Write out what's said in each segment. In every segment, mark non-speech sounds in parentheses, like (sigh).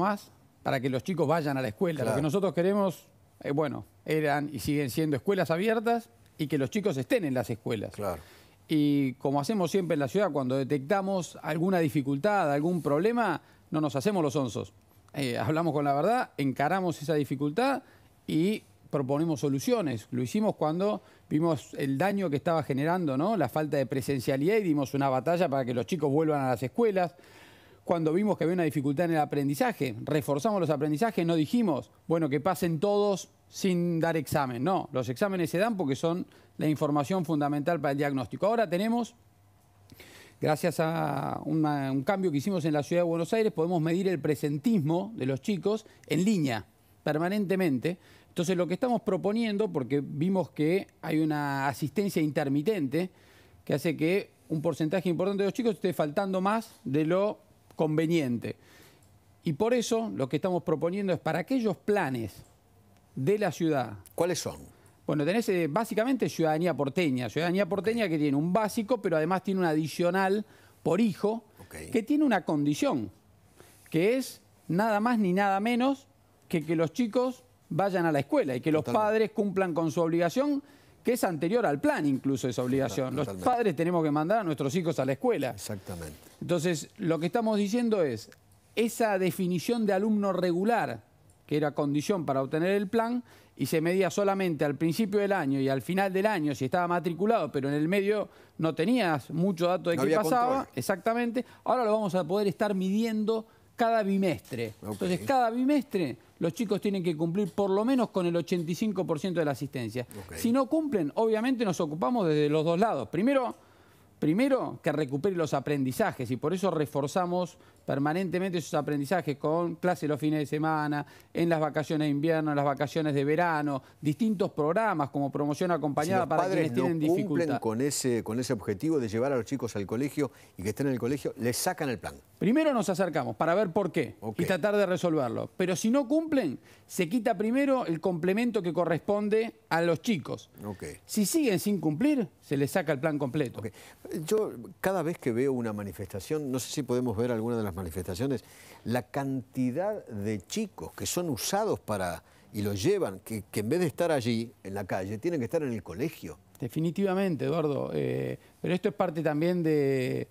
más para que los chicos vayan a la escuela. Lo que nosotros queremos, eh, bueno, eran y siguen siendo escuelas abiertas y que los chicos estén en las escuelas. Y como hacemos siempre en la ciudad, cuando detectamos alguna dificultad, algún problema, no nos hacemos los onzos. Eh, hablamos con la verdad, encaramos esa dificultad y proponemos soluciones. Lo hicimos cuando vimos el daño que estaba generando, ¿no? La falta de presencialidad y dimos una batalla para que los chicos vuelvan a las escuelas cuando vimos que había una dificultad en el aprendizaje. Reforzamos los aprendizajes, no dijimos, bueno, que pasen todos sin dar examen. No, los exámenes se dan porque son la información fundamental para el diagnóstico. Ahora tenemos, gracias a un cambio que hicimos en la ciudad de Buenos Aires, podemos medir el presentismo de los chicos en línea, permanentemente. Entonces lo que estamos proponiendo, porque vimos que hay una asistencia intermitente que hace que un porcentaje importante de los chicos esté faltando más de lo conveniente. Y por eso lo que estamos proponiendo es para aquellos planes de la ciudad. ¿Cuáles son? Bueno, tenés eh, básicamente ciudadanía porteña. Ciudadanía porteña que tiene un básico, pero además tiene un adicional por hijo, que tiene una condición, que es nada más ni nada menos que que los chicos vayan a la escuela y que los padres cumplan con su obligación que es anterior al plan incluso esa obligación. Los padres tenemos que mandar a nuestros hijos a la escuela. Exactamente. Entonces, lo que estamos diciendo es, esa definición de alumno regular, que era condición para obtener el plan, y se medía solamente al principio del año y al final del año si estaba matriculado, pero en el medio no tenías mucho dato de qué pasaba, exactamente, ahora lo vamos a poder estar midiendo cada bimestre. Entonces, cada bimestre los chicos tienen que cumplir por lo menos con el 85% de la asistencia. Si no cumplen, obviamente nos ocupamos desde los dos lados. Primero, primero que recupere los aprendizajes y por eso reforzamos permanentemente esos aprendizajes con clases los fines de semana, en las vacaciones de invierno, en las vacaciones de verano, distintos programas como promoción acompañada para quienes tienen dificultad. cumplen con ese, con ese objetivo de llevar a los chicos al colegio y que estén en el colegio, les sacan el plan. Primero nos acercamos para ver por qué y tratar de resolverlo. Pero si no cumplen, se quita primero el complemento que corresponde a los chicos. Si siguen sin cumplir, se les saca el plan completo. Yo cada vez que veo una manifestación, no sé si podemos ver alguna de las manifestaciones, la cantidad de chicos que son usados para y los llevan, que, en vez de estar allí, en la calle, tienen que estar en el colegio. Definitivamente, Eduardo. Eh, pero esto es parte también de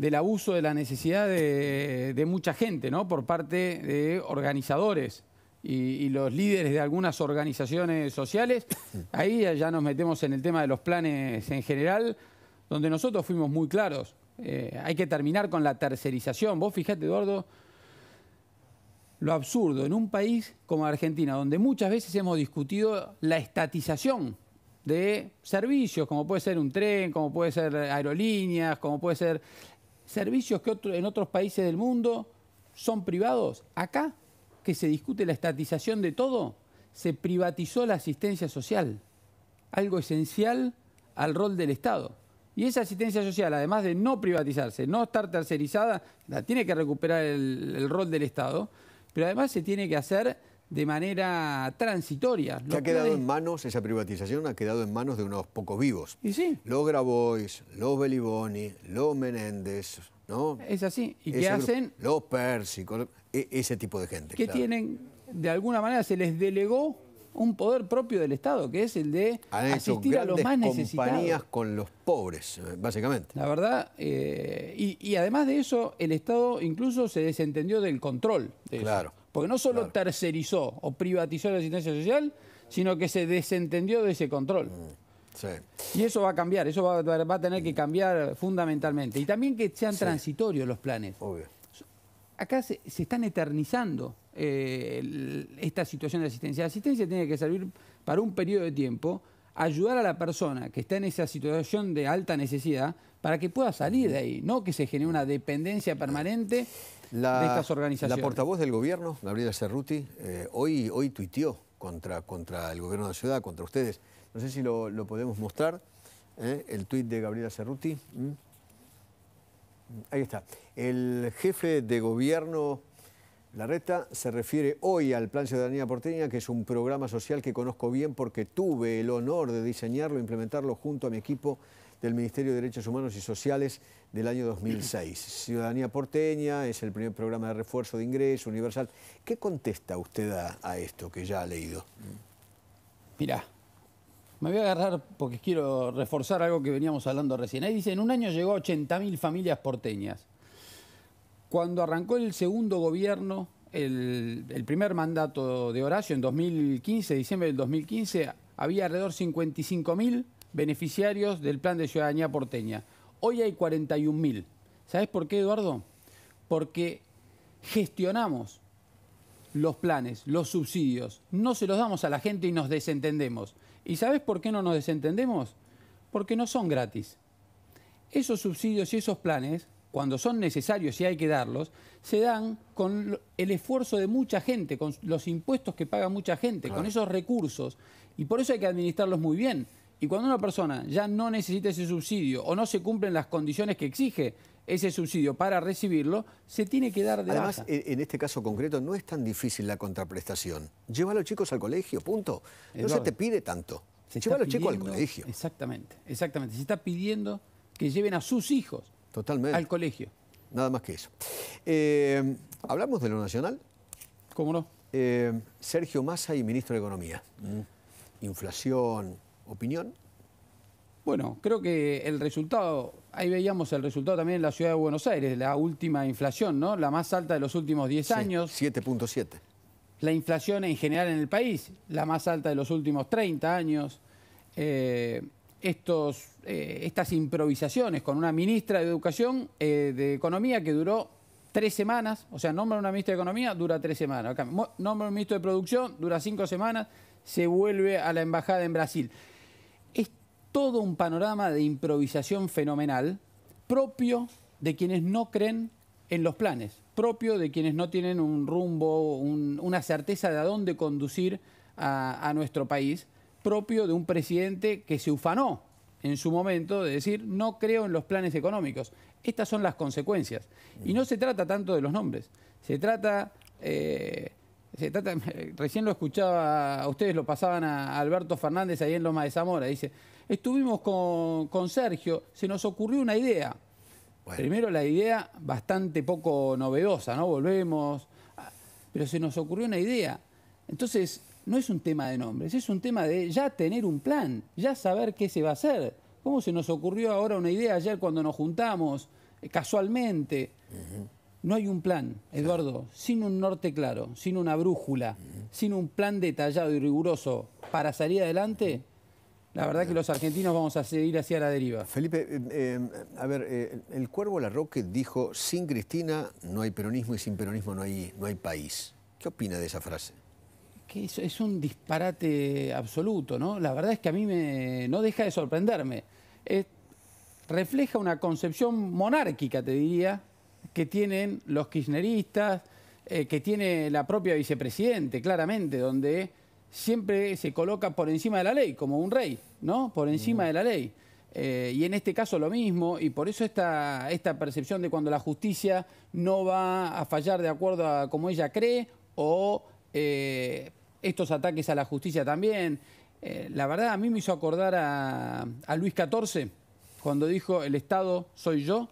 del abuso de la necesidad de, mucha gente, ¿no? Por parte de organizadores y, los líderes de algunas organizaciones sociales. Ahí ya nos metemos en el tema de los planes en general, donde nosotros fuimos muy claros. Eh, hay que terminar con la tercerización. Vos fijate, Eduardo, lo absurdo en un país como Argentina, donde muchas veces hemos discutido la estatización de servicios, como puede ser un tren, como puede ser aerolíneas, como puede ser servicios que en otros países del mundo son privados. Acá, que se discute la estatización de todo, se privatizó la asistencia social, algo esencial al rol del Estado. Y esa asistencia social, además de no privatizarse, no estar tercerizada, la tiene que recuperar el rol del Estado, pero además se tiene que hacer de manera transitoria. Que ha quedado en manos, esa privatización ha quedado en manos de unos pocos vivos. Y sí. Los Grabois, los Beliboni, los Menéndez, ¿no? Es así. ¿Y qué hacen? Los Pérsicos, e-, ese tipo de gente. Que tienen, de alguna manera se les delegó un poder propio del Estado, que es el de asistir a los más necesitados. compañías con los pobres, básicamente. La verdad, eh, y, además de eso, el Estado incluso se desentendió del control. De claro. Porque no solo tercerizó o privatizó la asistencia social, sino que se desentendió de ese control. Mm, y eso va a cambiar, eso va, a tener que mm. cambiar fundamentalmente. Y también que sean transitorios los planes. Obvio. Acá se, están eternizando eh, esta situación de asistencia. La asistencia tiene que servir para un periodo de tiempo, ayudar a la persona que está en esa situación de alta necesidad para que pueda salir de ahí, no que se genere una dependencia permanente la, La portavoz del gobierno, Gabriela Cerruti, eh, hoy, hoy tuiteó contra, contra el gobierno de la ciudad, contra ustedes. No sé si lo, podemos mostrar, eh, el tuit de Gabriela Cerruti. Mm. Ahí está. El jefe de gobierno la reta se refiere hoy al Plan Ciudadanía Porteña, que es un programa social que conozco bien porque tuve el honor de diseñarlo e implementarlo junto a mi equipo del Ministerio de Derechos Humanos y Sociales del año 2006. (clears throat) Ciudadanía Porteña es el primer programa de refuerzo de ingreso universal. ¿Qué contesta usted a, esto que ya ha leído? Mirá, me voy a agarrar porque quiero reforzar algo que veníamos hablando recién. Ahí dice, en un año llegó a 80.000 familias porteñas. Cuando arrancó el segundo gobierno, el, primer mandato de Horacio en 2015, diciembre del 2015, había alrededor de 55.000 beneficiarios del plan de ciudadanía porteña. Hoy hay 41.000. ¿Sabes por qué, Eduardo? Porque gestionamos los planes, los subsidios, no se los damos a la gente y nos desentendemos. ¿Y sabes por qué no nos desentendemos? Porque no son gratis. Esos subsidios y esos planes cuando son necesarios y hay que darlos, se dan con el esfuerzo de mucha gente, con los impuestos que paga mucha gente, con esos recursos. Y por eso hay que administrarlos muy bien. Y cuando una persona ya no necesita ese subsidio o no se cumplen las condiciones que exige ese subsidio para recibirlo, se tiene que dar de Además, en este caso concreto no es tan difícil la contraprestación. Lleva a los chicos al colegio, punto. No se te pide tanto. Se Lleva a los chicos al colegio. Exactamente, exactamente. Se está pidiendo que lleven a sus hijos Totalmente. Al colegio. Nada más que eso. Eh, ¿Hablamos de lo nacional? ¿Cómo no? Eh, Sergio Massa y ministro de Economía. Mm. Inflación, opinión. Bueno, creo que el resultado, ahí veíamos el resultado también en la ciudad de Buenos Aires, la última inflación, ¿no? La más alta de los últimos 10 años. 7.7. La inflación en general en el país, la más alta de los últimos 30 años. Eh, eh, estas improvisaciones con una ministra de Educación, eh, de Economía, que duró tres semanas, o sea, nombra una ministra de Economía, dura tres semanas, Acá, nombra un ministro de Producción, dura cinco semanas, se vuelve a la embajada en Brasil. Es todo un panorama de improvisación fenomenal, propio de quienes no creen en los planes, propio de quienes no tienen un rumbo, una certeza de a dónde conducir a nuestro país propio de un presidente que se ufanó en su momento de decir no creo en los planes económicos. Estas son las consecuencias. Y no se trata tanto de los nombres, se trata... Eh, se (laughs) recién lo escuchaba, ustedes lo pasaban a Alberto Fernández ahí en Loma de Zamora, dice, estuvimos con, Sergio, se nos ocurrió una idea. Primero la idea bastante poco novedosa, ¿no? Volvemos, ah, pero se nos ocurrió una idea. Entonces, no es un tema de nombres, es un tema de ya tener un plan, ya saber qué se va a hacer. ¿Cómo se nos ocurrió ahora una idea ayer cuando nos juntamos eh, casualmente? No hay un plan, Eduardo, sin un norte claro, sin una brújula, sin un plan detallado y riguroso para salir adelante, la verdad que los argentinos vamos a seguir hacia la deriva. Felipe, eh, eh, a ver, el Cuervo Larroque dijo, sin Cristina no hay peronismo y sin peronismo no hay, no hay país. ¿Qué opina de esa frase? es, un disparate absoluto, ¿no? La verdad es que a mí me, no deja de sorprenderme. Es, refleja una concepción monárquica, te diría, que tienen los kirchneristas, eh, que tiene la propia vicepresidente, claramente, donde siempre se coloca por encima de la ley, como un rey, ¿no? Por encima mm. de la ley. Eh, y en este caso lo mismo, y por eso esta, esta percepción de cuando la justicia no va a fallar de acuerdo a como ella cree o eh, estos ataques a la justicia también. Eh, la verdad, a mí me hizo acordar a, Luis XIV, cuando dijo, el Estado soy yo.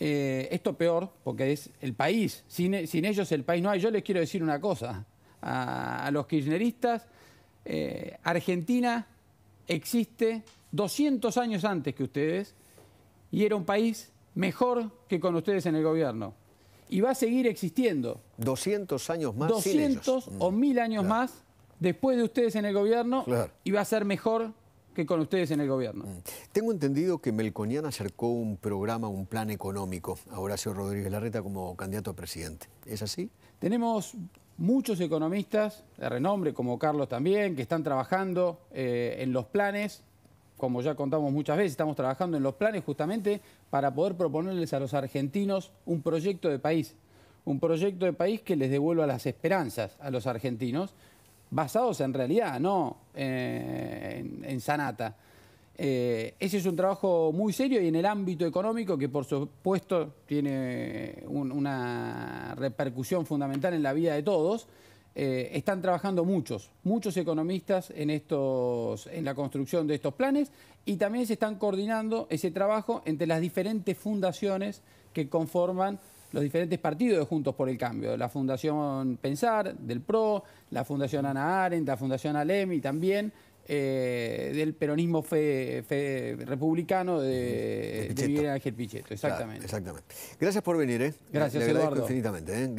Eh, esto peor, porque es el país. Sin, ellos el país no hay. Yo les quiero decir una cosa. A, los kirchneristas, eh, Argentina existe 200 años antes que ustedes y era un país mejor que con ustedes en el gobierno y va a seguir existiendo. 200 años más. 200 o 1000 mm. años más después de ustedes en el gobierno y va a ser mejor que con ustedes en el gobierno. Mm. Tengo entendido que Melconian acercó un programa, un plan económico a Horacio Rodríguez Larreta como candidato a presidente. ¿Es así? Tenemos muchos economistas de renombre, como Carlos también, que están trabajando eh, en los planes como ya contamos muchas veces, estamos trabajando en los planes justamente para poder proponerles a los argentinos un proyecto de país, un proyecto de país que les devuelva las esperanzas a los argentinos, basados en realidad, no eh, en, sanata. Eh, ese es un trabajo muy serio y en el ámbito económico que por supuesto tiene una repercusión fundamental en la vida de todos. Eh, están trabajando muchos, muchos economistas en, estos, en la construcción de estos planes y también se están coordinando ese trabajo entre las diferentes fundaciones que conforman los diferentes partidos de Juntos por el Cambio, la Fundación Pensar, del PRO, la Fundación Ana Arendt, la Fundación Alem y también, eh, del peronismo republicano de, Miguel Ángel Pichetto. Exactamente. exactamente. Gracias por venir. ¿eh? Gracias, Eduardo. ¿eh?